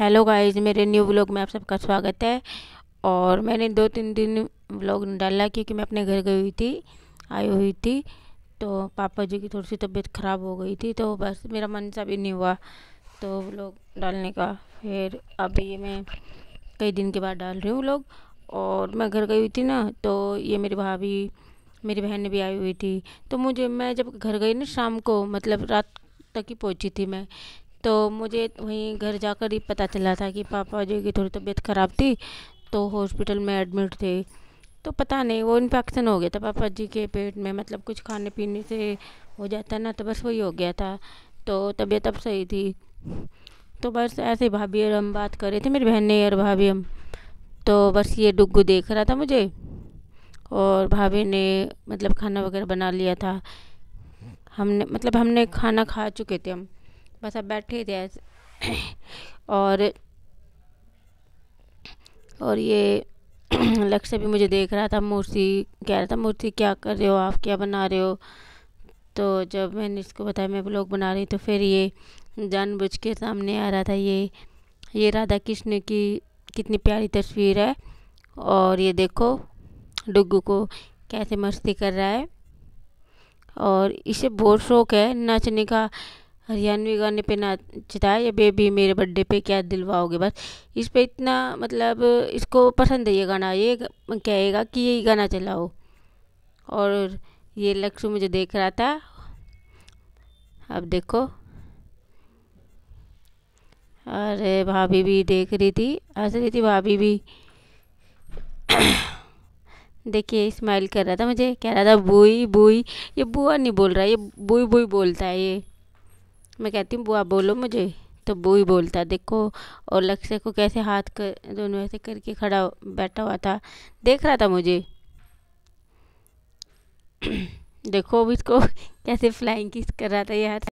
hello guys मेरे new vlog में आप सबका स्वागत है और मैंने दो तीन दिन व्लॉग डाला क्योंकि मैं अपने घर गई हुई थी आई हुई थी तो पापा जी की थोड़ी सी तबीयत ख़राब हो गई थी तो बस मेरा मन सा भी नहीं हुआ तो व्लॉग डालने का फिर अभी मैं कई दिन के बाद डाल रही हूँ व्लॉग और मैं घर गई हुई थी ना तो ये मेरी भाभी मेरी बहन भी आई हुई थी तो मुझे मैं जब घर गई ना शाम को मतलब रात तक ही पहुँची थी मैं तो मुझे वहीं घर जाकर ही पता चला था कि पापा जी की थोड़ी तबीयत ख़राब थी तो हॉस्पिटल में एडमिट थे तो पता नहीं वो इन्फेक्शन हो गया था पापा जी के पेट में मतलब कुछ खाने पीने से हो जाता ना तो बस वही हो गया था तो तबीयत अब सही थी तो बस ऐसे भाभी और हम बात कर रहे थे मेरी बहन ने और भाभी हम तो बस ये डुगू देख रहा था मुझे और भाभी ने मतलब खाना वगैरह बना लिया था हमने मतलब हमने खाना खा चुके थे हम बस अब बैठे थे और और ये लक्ष्य भी मुझे देख रहा था मूर्ति कह रहा था मूर्ति क्या कर रहे हो आप क्या बना रहे हो तो जब मैंने इसको बताया मैं ब्लॉग बना रही तो फिर ये जानबूझ के सामने आ रहा था ये ये राधा कृष्ण की कितनी प्यारी तस्वीर है और ये देखो डुगू को कैसे मस्ती कर रहा है और इसे बहुत शौक है नाचने का हरियाणवी गाने पे नाचता है ये बेबी मेरे बर्थडे पे क्या दिलवाओगे बस इस पे इतना मतलब इसको पसंद है ये गाना ये कहेगा कि यही गाना चलाओ और ये लक्ष्य मुझे देख रहा था अब देखो अरे भाभी भी देख रही थी हंस रही थी भाभी भी देखिए स्माइल कर रहा था मुझे कह रहा था बुई बुई ये बुआ नहीं बोल रहा ये बुई बुई बोलता है ये मैं कहती हूँ बुआ बोलो मुझे तो बू ही बोलता देखो और लक्ष्य को कैसे हाथ कर दोनों ऐसे करके खड़ा बैठा हुआ था देख रहा था मुझे देखो अब इसको कैसे फ्लाइंग किस कर रहा था यार